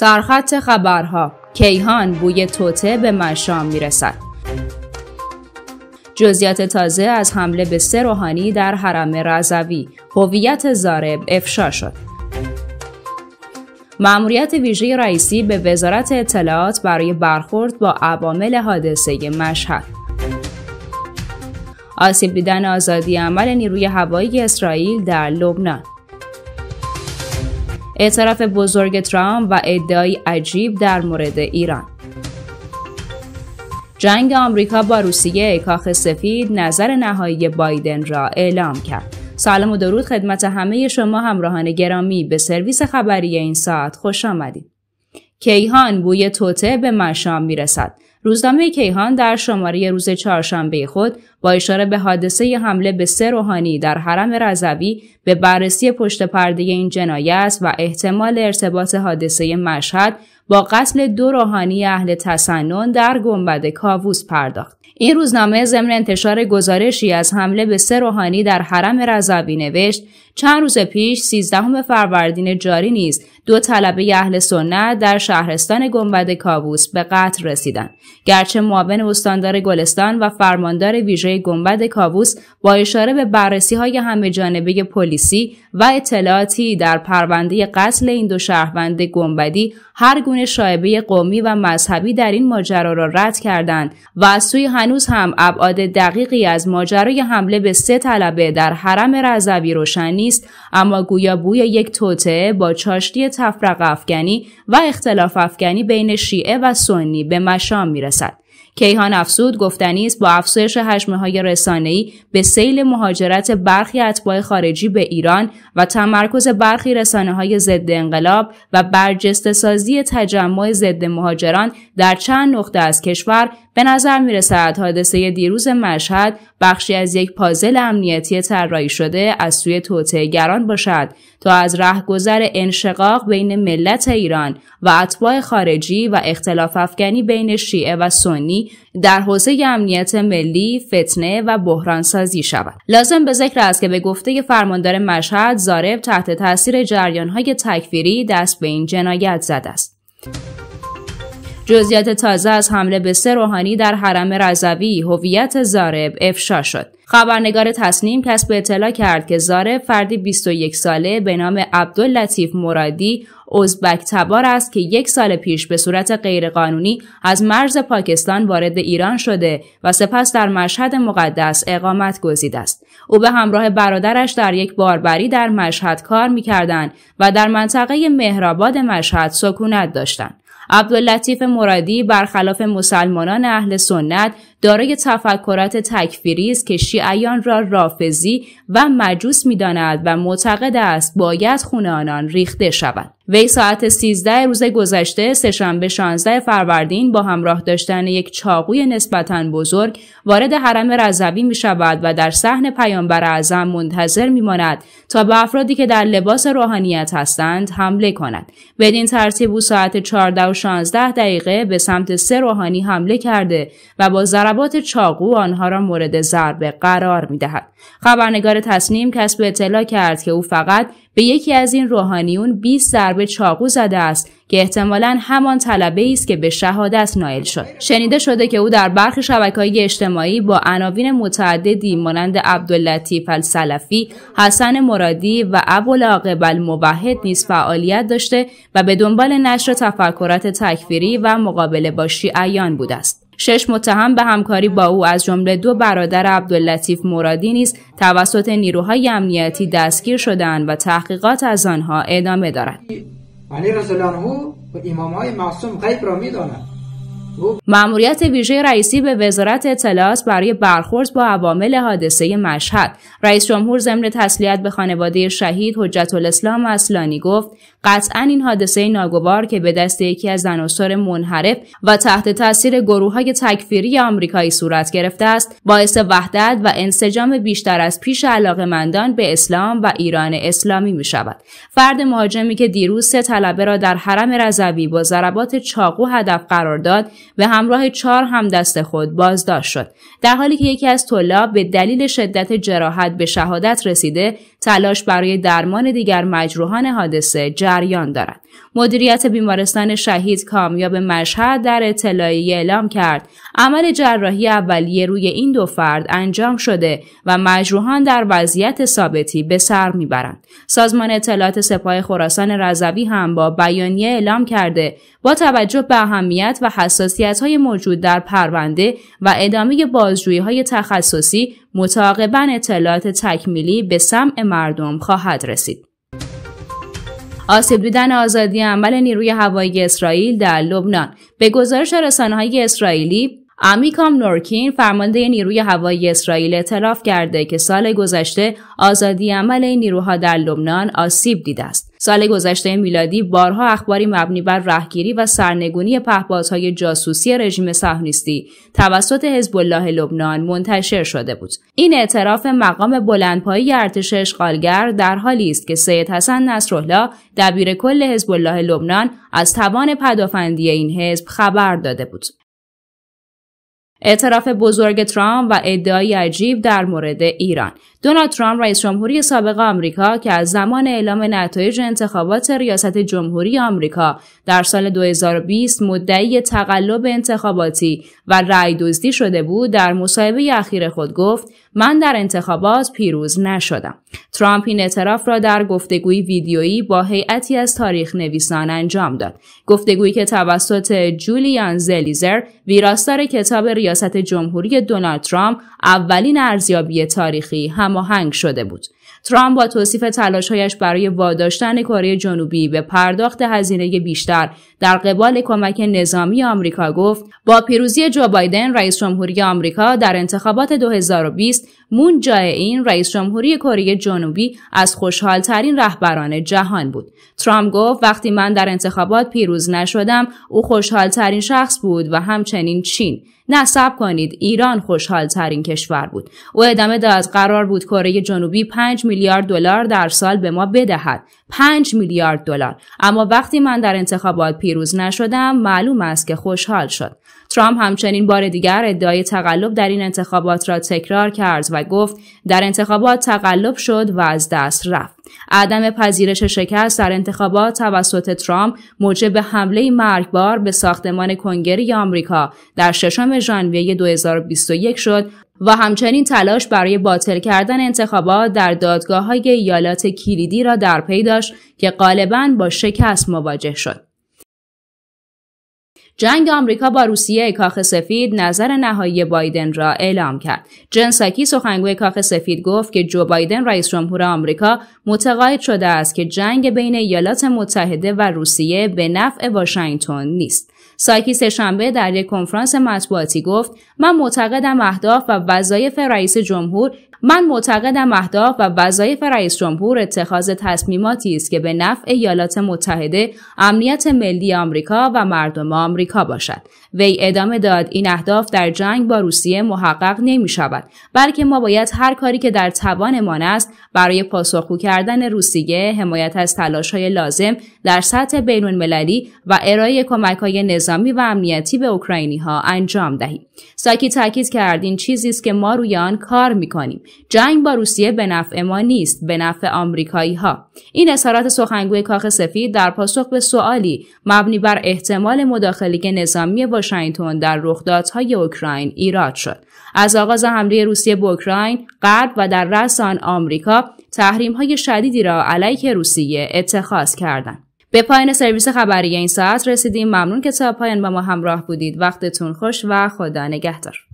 سرخط خبرها کیهان بوی توته به مشام میرسد جزیات تازه از حمله به سه روحانی در حرم رضوی هویت زارب افشا شد مأموریت ویژه رئیسی به وزارت اطلاعات برای برخورد با عوامل حادثه مشهد آسیب دیدن آزادی عمل نیروی هوایی اسرائیل در لبنان اعتراف بزرگ ترامپ و ادعای عجیب در مورد ایران جنگ آمریکا با روسیه کاخ سفید نظر نهایی بایدن را اعلام کرد سلام و درود خدمت همه شما همراهان گرامی به سرویس خبری این ساعت خوش آمدید کیهان بوی توته به مشام میرسد روزنامه کیهان در شماره روز چهارشنبه خود با اشاره به حادثه ی حمله به سه روحانی در حرم رضوی به بررسی پشت پرده این جنایت و احتمال ارتباط حادثه مشهد با قتل دو روحانی اهل تسنن در گنبد کاووس پرداخت. این روزنامه ضمن انتشار گزارشی از حمله به سه روحانی در حرم رضوی نوشت چند روز پیش 13 فروردین جاری نیز دو طلبه اهل سنت در شهرستان گنبد کابوس به قتل رسیدند گرچه معاون استاندار گلستان و فرماندار ویژه گنبد کابوس با اشاره به بررسی های همه جانبه پلیسی و اطلاعاتی در پرونده قتل این دو شهروند گنبدی هر گونه شایبه قومی و مذهبی در این ماجرا را رد کردند و از سوی هنوز هم ابعاد دقیقی از ماجرای حمله به سه طلبه در حرم رضوی روشن نیست اما گویا بوی یک توطعه با چاشتی تفرق افغانی و اختلاف افغانی بین شیعه و سنی به مشام میرسد کیهان افسود گفتنی است با افزایش حجمه های ای به سیل مهاجرت برخی اتباع خارجی به ایران و تمرکز برخی رسانه های ضد انقلاب و برجسته تجمع ضد مهاجران در چند نقطه از کشور به نظر می رسد حادثه دیروز مشهد بخشی از یک پازل امنیتی طراحی شده از سوی گران باشد تا از رهگذر انشقاق بین ملت ایران و اتباع خارجی و اختلاف افغانی بین شیعه و سنی در حوزه امنیت ملی فتنه و بحران سازی شود لازم به ذکر است که به گفته فرماندار مشهد زارب تحت تاثیر جریانهای تکفیری دست به این جنایت زده است جزئیات تازه از حمله به سه روحانی در حرم رضوی هویت زارب افشا شد خبرنگار تصنیم کسب اطلاع کرد که زارب فردی 21 ساله به نام عبداللطیف مرادی ازبک تبار است که یک سال پیش به صورت غیرقانونی از مرز پاکستان وارد ایران شده و سپس در مشهد مقدس اقامت گزیده است او به همراه برادرش در یک باربری در مشهد کار میکردند و در منطقه مهرآباد مشهد سکونت داشتند عبداللطیف مرادی برخلاف مسلمانان اهل سنت دارای تفکرات تکفیری است که شیعیان را رافزی و مجوس میداند و معتقد است باید خون آنان ریخته شود وی ساعت 13 روز گذشته سهشنبه 16 فروردین با همراه داشتن یک چاقوی نسبتا بزرگ وارد حرم رضوی می شود و در صحن پیامبر اعظم منتظر میماند تا به افرادی که در لباس روحانیت هستند حمله کند بدین ترتیب او ساعت 14 و 16 دقیقه به سمت سه روحانی حمله کرده و با زر ضربات چاقو آنها را مورد ضربه قرار می دهد. خبرنگار تصنیم کسب اطلاع کرد که او فقط به یکی از این روحانیون 20 ضربه چاقو زده است که احتمالا همان طلبه ای است که به شهادت نائل شد شنیده شده که او در برخی شبکه‌های اجتماعی با عناوین متعددی مانند عبداللطیف السلفی حسن مرادی و ابوالعاقب الموحد نیز فعالیت داشته و به دنبال نشر تفکرات تکفیری و مقابله با شیعیان بوده است شش متهم به همکاری با او از جمله دو برادر عبداللطیف مرادی نیز توسط نیروهای امنیتی دستگیر شدند و تحقیقات از آنها ادامه دارد. علی ویژه رئیسی به وزارت اطلاعات برای برخورد با عوامل حادثه مشهد رئیس جمهور ضمن تسلیت به خانواده شهید حجت الاسلام اصلانی گفت قطعا این حادثه ناگوار که به دست یکی از عناصر منحرف و تحت تاثیر گروه های تکفیری آمریکایی صورت گرفته است باعث وحدت و انسجام بیشتر از پیش مندان به اسلام و ایران اسلامی می شود فرد مهاجمی که دیروز سه طلبه را در حرم رضوی با ضربات چاقو هدف قرار داد به همراه چهار همدست خود بازداشت شد در حالی که یکی از طلاب به دلیل شدت جراحت به شهادت رسیده تلاش برای درمان دیگر مجروحان حادثه جریان دارد مدیریت بیمارستان شهید کامیاب مشهد در اطلاعی اعلام کرد عمل جراحی اولیه روی این دو فرد انجام شده و مجروحان در وضعیت ثابتی به سر میبرند سازمان اطلاعات سپاه خراسان رضوی هم با بیانیه اعلام کرده با توجه به اهمیت و حساسیت های موجود در پرونده و ادامه بازجویی های تخصصی متعاقبا اطلاعات تکمیلی به سمع مردم خواهد رسید. آسیب دیدن آزادی عمل نیروی هوایی اسرائیل در لبنان به گزارش رسانه‌های اسرائیلی امیکام نورکین فرمانده نیروی هوایی اسرائیل اعتراف کرده که سال گذشته آزادی عمل این نیروها در لبنان آسیب دیده است. سال گذشته میلادی بارها اخباری مبنی بر رهگیری و سرنگونی پهپادهای جاسوسی رژیم صهیونیستی توسط حزب الله لبنان منتشر شده بود. این اعتراف مقام بلندپایی ارتش اشغالگر در حالی است که سید حسن نصرالله دبیر کل حزب الله لبنان از توان پدافندی این حزب خبر داده بود. اعتراف بزرگ ترامپ و ادعای عجیب در مورد ایران دونالد ترامپ رئیس جمهوری سابق آمریکا که از زمان اعلام نتایج انتخابات ریاست جمهوری آمریکا در سال 2020 مدعی تقلب انتخاباتی و رأی دزدی شده بود در مصاحبه اخیر خود گفت من در انتخابات پیروز نشدم ترامپ این اعتراف را در گفتگوی ویدیویی با هیئتی از تاریخ نویسان انجام داد گفتگویی که توسط جولیان زلیزر ویراستار کتاب ریاست جمهوری دونالد ترامپ اولین ارزیابی تاریخی هم هماهنگ شده بود ترامپ با توصیف تلاشهایش برای واداشتن کره جنوبی به پرداخت هزینه بیشتر در قبال کمک نظامی آمریکا گفت با پیروزی جو بایدن رئیس جمهوری آمریکا در انتخابات 2020 مون جای این رئیس جمهوری کره جنوبی از خوشحال ترین رهبران جهان بود. ترامپ گفت وقتی من در انتخابات پیروز نشدم او خوشحال ترین شخص بود و همچنین چین. نه کنید ایران خوشحال ترین کشور بود. او ادامه داد قرار بود کره جنوبی 5 میلیارد دلار در سال به ما بدهد. 5 میلیارد دلار. اما وقتی من در انتخابات پیروز نشدم معلوم است که خوشحال شد. ترامپ همچنین بار دیگر ادعای تقلب در این انتخابات را تکرار کرد و گفت در انتخابات تقلب شد و از دست رفت. عدم پذیرش شکست در انتخابات توسط ترامپ موجب حمله مرگبار به ساختمان کنگره آمریکا در ششم ژانویه 2021 شد و همچنین تلاش برای باطل کردن انتخابات در دادگاه های ایالات کلیدی را در پی داشت که غالبا با شکست مواجه شد. جنگ آمریکا با روسیه کاخ سفید نظر نهایی بایدن را اعلام کرد. جنساکی سخنگوی کاخ سفید گفت که جو بایدن رئیس جمهور آمریکا متقاعد شده است که جنگ بین ایالات متحده و روسیه به نفع واشنگتن نیست. ساکی سهشنبه در یک کنفرانس مطبوعاتی گفت من معتقدم اهداف و وظایف رئیس جمهور من معتقدم اهداف و وظایف رئیس جمهور اتخاذ تصمیماتی است که به نفع ایالات متحده، امنیت ملی آمریکا و مردم آمریکا باشد. وی ادامه داد این اهداف در جنگ با روسیه محقق نمی شود بلکه ما باید هر کاری که در توانمان است برای پاسخگو کردن روسیه حمایت از تلاش های لازم در سطح بین المللی و ارائه کمک های نظامی و امنیتی به اوکراینی ها انجام دهیم ساکی تاکید کرد این چیزی است که ما روی آن کار می کنیم جنگ با روسیه به نفع ما نیست به نفع آمریکایی ها این اظهارات سخنگوی کاخ سفید در پاسخ به سوالی مبنی بر احتمال مداخله نظامی واشنگتن در رخدادهای اوکراین ایراد شد. از آغاز حمله روسیه به اوکراین، غرب و در رأس آن آمریکا تحریم‌های شدیدی را علیه روسیه اتخاذ کردند. به پایان سرویس خبری این ساعت رسیدیم ممنون که تا پایان با ما همراه بودید وقتتون خوش و خدا نگهدار